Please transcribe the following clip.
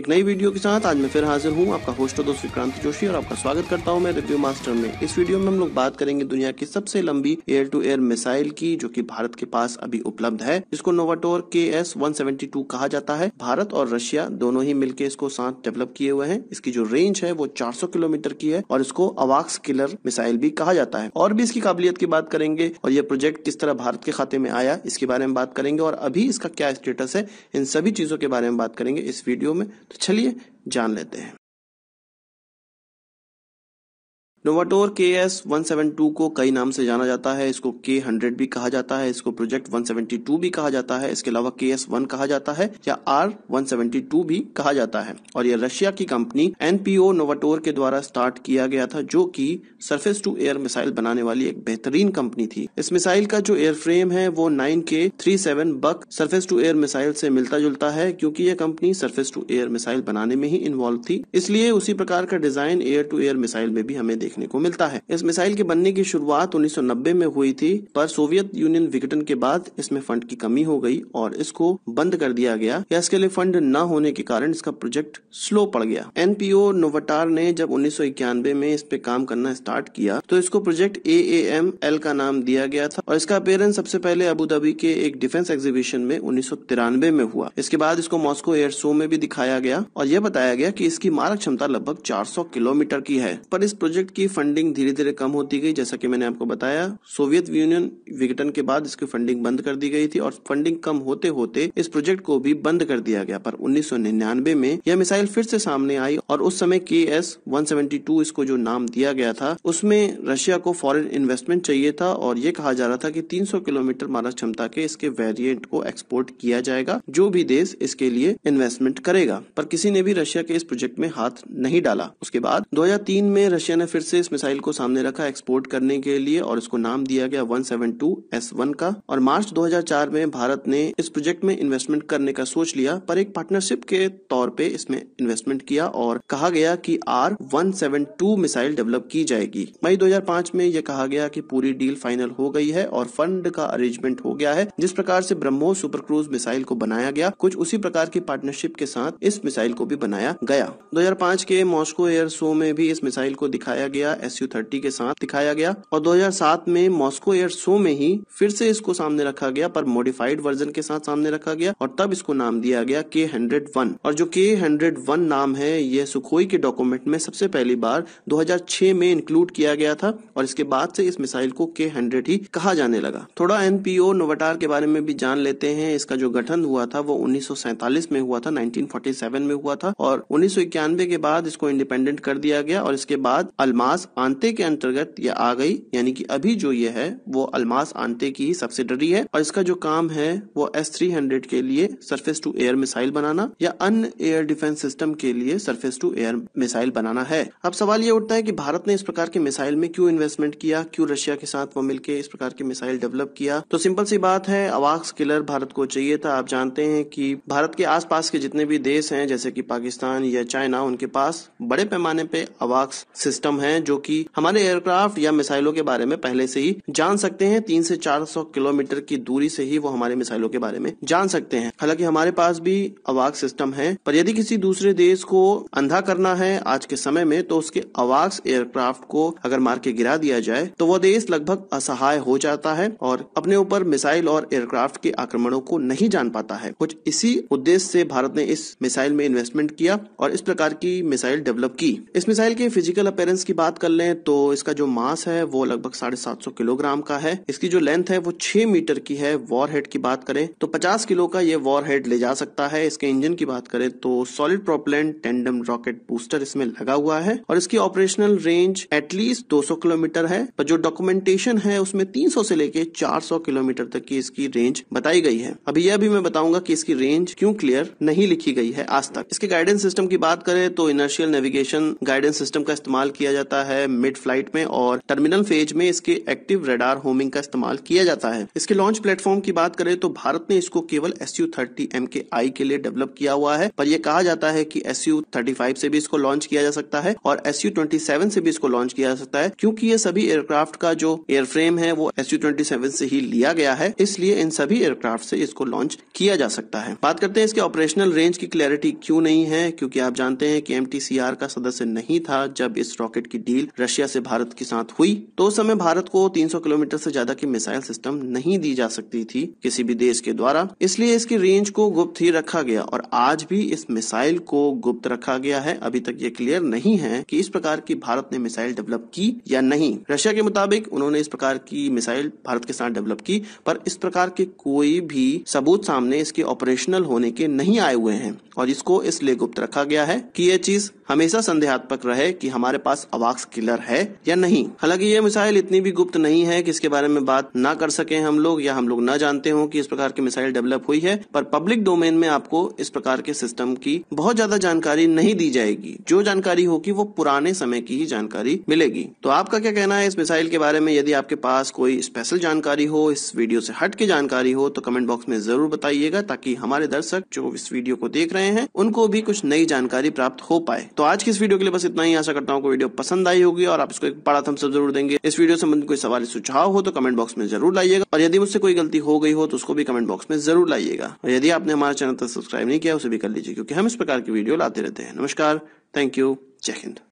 एक नई वीडियो के साथ आज मैं फिर हाजिर हूँ आपका होस्ट और दोस्त विक्रांत जोशी और आपका स्वागत करता हूँ मैं रिव्यू मास्टर में इस वीडियो में हम लोग बात करेंगे दुनिया की सबसे लंबी एयर टू एयर मिसाइल की जो कि भारत के पास अभी उपलब्ध है इसको नोवाटोर के एस वन कहा जाता है भारत और रशिया दोनों ही मिलकर इसको साथ डेवलप किए हुए हैं इसकी जो रेंज है वो चार किलोमीटर की है और इसको अवाक्स किलर मिसाइल भी कहा जाता है और भी इसकी काबिलियत की बात करेंगे और ये प्रोजेक्ट किस तरह भारत के खाते में आया इसके बारे में बात करेंगे और अभी इसका क्या स्टेटस है इन सभी चीजों के बारे में बात करेंगे इस वीडियो में तो चलिए जान लेते हैं नोवाटोर के एस वन सेवन टू को कई नाम से जाना जाता है इसको के हंड्रेड भी कहा जाता है इसको प्रोजेक्ट वन सेवेंटी टू भी कहा जाता है इसके अलावा के एस वन कहा जाता है या आर वन सेवेंटी टू भी कहा जाता है और यह रशिया की कंपनी एनपीओ नोवाटोर के द्वारा स्टार्ट किया गया था जो कि सरफेस टू एयर मिसाइल बनाने वाली एक बेहतरीन कंपनी थी इस मिसाइल का जो एयर फ्रेम है वो nine K three seven Buk surface to air missile से मिलता जुलता है क्योंकि यह company surface to air missile बनाने में ही इन्वॉल्व थी इसलिए उसी प्रकार का design air to air missile में भी हमें देख देखने को मिलता है इस मिसाइल के बनने की शुरुआत 1990 में हुई थी पर सोवियत यूनियन विघटन के बाद इसमें फंड की कमी हो गई और इसको बंद कर दिया गया या इसके लिए फंड न होने के कारण इसका प्रोजेक्ट स्लो पड़ गया एनपीओ नोवाटार ने जब उन्नीस में इस पे काम करना स्टार्ट किया तो इसको प्रोजेक्ट ए का नाम दिया गया था और इसका अपेयरेंस सबसे पहले अबू धाबी के एक डिफेंस एग्जीबिशन में उन्नीस में हुआ इसके बाद इसको मॉस्को एयर शो में भी दिखाया गया और यह बताया गया की इसकी मारक क्षमता लगभग 400 किलोमीटर की है पर इस प्रोजेक्ट की इसकी फंडिंग धीरे धीरे कम होती गई जैसा कि मैंने आपको बताया सोवियत यूनियन विघटन के बाद इसकी फंडिंग बंद कर दी गई थी और फंडिंग कम होते होते इस प्रोजेक्ट को भी बंद कर दिया गया पर उन्नीस में यह मिसाइल फिर से सामने आई और उस समय के एस इसको जो नाम दिया गया था उसमें रशिया को फॉरन इन्वेस्टमेंट चाहिए था और ये कहा जा रहा था की तीन किलोमीटर मानव क्षमता के इसके वेरियंट को एक्सपोर्ट किया जाएगा जो भी देश इसके लिए इन्वेस्टमेंट करेगा पर किसी ने भी रशिया के इस प्रोजेक्ट में हाथ नहीं डाला उसके बाद दो में रशिया ने फिर से इस मिसाइल को सामने रखा एक्सपोर्ट करने के लिए और इसको नाम दिया गया one seven two S one का और मार्च 2004 में भारत ने इस प्रोजेक्ट में इन्वेस्टमेंट करने का सोच लिया पर एक पार्टनरशिप के तौर पे इसमें इन्वेस्टमेंट किया और कहा गया कि आर टू मिसाइल डेवलप की जाएगी मई 2005 में यह कहा गया कि पूरी डील फाइनल हो गई है और फंड का अरेंजमेंट हो गया है जिस प्रकार से ब्रह्मोस सुपर क्रूज मिसाइल को बनाया गया कुछ उसी प्रकार की पार्टनरशिप के साथ इस मिसाइल को भी बनाया गया 2005 के मॉस्को एयर शो में भी इस मिसाइल को दिखाया गया गया एसयू थर्टी के साथ दिखाया गया और 2007 में मॉस्को एयर शो में ही फिर से इसको सामने रखा गया पर मॉडिफाइड वर्जन के साथ सामने रखा गया और तब इसको नाम दिया गया के हंड्रेड वन और जो के हंड्रेड वन नाम है यह सुखोई के डॉक्यूमेंट में सबसे पहली बार दो में इंक्लूड किया गया था और इसके बाद से इस मिसाइल को के हंड्रेड ही कहा जाने लगा थोड़ा एनपीओ नोवाटार के बारे में भी जान लेते हैं इसका जो गठन हुआ था वो उन्नीस में हुआ था 1947 में हुआ था और उन्नीस के बाद इसको इंडिपेंडेंट कर दिया गया और इसके बाद अलमा अलमास आंते के अंतर्गत ये आ गई यानी कि अभी जो ये है वो अलमास आंते की ही सब्सिडरी है और इसका जो काम है वो एस थ्री हंड्रेड के लिए सरफेस टू एयर मिसाइल बनाना या अन्य एयर डिफेंस सिस्टम के लिए सरफेस टू एयर मिसाइल बनाना है अब सवाल ये उठता है की भारत ने इस प्रकार के मिसाइल में क्यों इन्वेस्टमेंट किया क्यों रशिया के साथ वो मिलकर इस प्रकार के मिसाइल डेवलप किया तो सिंपल सी बात है अवाक्स किलर भारत को चाहिए था आप जानते हैं कि भारत के आसपास के जितने भी देश हैं जैसे कि पाकिस्तान या चाइना उनके पास बड़े पैमाने पे अवाक्स सिस्टम है हैं जो कि हमारे एयरक्राफ्ट या मिसाइलों के बारे में पहले से ही जान सकते हैं तीन से चार सौ किलोमीटर की दूरी से ही वो हमारे मिसाइलों के बारे में जान सकते हैं हालांकि हमारे पास भी अवाक सिस्टम है पर यदि किसी दूसरे देश को अंधा करना है आज के समय में तो उसके अवाक्स एयरक्राफ्ट को अगर मार के गिरा दिया जाए तो वो देश लगभग असहाय हो जाता है और अपने ऊपर मिसाइल और एयरक्राफ्ट के आक्रमणों को नहीं जान पाता है कुछ इसी उद्देश्य से भारत ने इस मिसाइल में इन्वेस्टमेंट किया और इस प्रकार की मिसाइल डेवलप की इस मिसाइल के फिजिकल अपेयरेंस की बात कर लें तो इसका जो मास है वो लगभग साढ़े सात सौ किलोग्राम का है इसकी जो लेंथ है वो छह मीटर की है वॉर हेड की बात करें तो पचास किलो का ये वॉर हेड ले जा सकता है इसके इंजन की बात करें तो solid propellant tandem rocket booster इसमें लगा हुआ है और इसकी ऑपरेशनल रेंज एटलीस्ट दो किलोमीटर है पर जो डॉक्यूमेंटेशन है उसमें तीन से लेके चार किलोमीटर तक की इसकी रेंज बताई गई है अभी यह भी मैं बताऊंगा कि इसकी रेंज क्यों क्लियर नहीं लिखी गई है आज तक इसके गाइडेंस सिस्टम की बात करें तो इनर्शियल नेविगेशन गाइडेंस सिस्टम का इस्तेमाल किया जाता जाता है मिड फ्लाइट में और टर्मिनल फेज में इसके एक्टिव रेडार होमिंग का इस्तेमाल किया जाता है इसके लॉन्च प्लेटफॉर्म की बात करें तो भारत ने इसको केवल एस यू थर्टी एम के आई के लिए डेवलप किया हुआ है पर यह कहा जाता है की एस यू थर्टी फाइव से भी इसको लॉन्च किया जा सकता है और एस यू ट्वेंटी सेवन से भी इसको लॉन्च किया जा सकता है क्योंकि ये सभी एयरक्राफ्ट का जो एयरफ्रेम है वो एस यू ट्वेंटी सेवन से ही लिया गया है इसलिए इन सभी एयरक्राफ्ट से इसको लॉन्च किया जा सकता है बात करते हैं इसके ऑपरेशनल रेंज की क्लैरिटी क्यों नहीं है क्योंकि आप जानते हैं कि एम का सदस्य नहीं था जब इस रॉकेट की डील रशिया से भारत के साथ हुई तो उस समय भारत को 300 किलोमीटर से ज्यादा की मिसाइल सिस्टम नहीं दी जा सकती थी किसी भी देश के द्वारा इसलिए इसकी रेंज को गुप्त ही रखा गया और आज भी इस मिसाइल को गुप्त रखा गया है अभी तक ये क्लियर नहीं है की इस प्रकार की भारत ने मिसाइल डेवलप की या नहीं रशिया के मुताबिक उन्होंने इस प्रकार की मिसाइल भारत के साथ डेवलप की पर इस प्रकार के कोई भी सबूत सामने इसके ऑपरेशनल होने के नहीं आए हुए हैं और इसको इसलिए गुप्त रखा गया है कि यह चीज हमेशा संदेहात्मक रहे कि हमारे पास आवाज पाक्स किलर है या नहीं हालांकि ये मिसाइल इतनी भी गुप्त नहीं है कि इसके बारे में बात ना कर सके हम लोग या हम लोग ना जानते हो कि इस प्रकार की मिसाइल डेवलप हुई है पर पब्लिक डोमेन में आपको इस प्रकार के सिस्टम की बहुत ज्यादा जानकारी नहीं दी जाएगी जो जानकारी होगी वो पुराने समय की ही जानकारी मिलेगी तो आपका क्या कहना है इस मिसाइल के बारे में यदि आपके पास कोई स्पेशल जानकारी हो इस वीडियो से हट के जानकारी हो तो कमेंट बॉक्स में जरूर बताइएगा ताकि हमारे दर्शक जो इस वीडियो को देख रहे हैं उनको भी कुछ नई जानकारी प्राप्त हो पाए तो आज की इस वीडियो के लिए बस इतना ही आशा करता हूँ वीडियो पसंद पसंद आई होगी और आप इसको एक बड़ा थम्स जरूर देंगे इस वीडियो संबंधित कोई सवाल सुझाव हो तो कमेंट बॉक्स में जरूर लाइएगा और यदि मुझसे कोई गलती हो गई हो तो उसको भी कमेंट बॉक्स में जरूर लाइएगा और यदि आपने हमारे चैनल तक सब्सक्राइब नहीं किया उसे भी कर लीजिए क्योंकि हम इस प्रकार की वीडियो लाते रहते हैं नमस्कार थैंक यू जय हिंद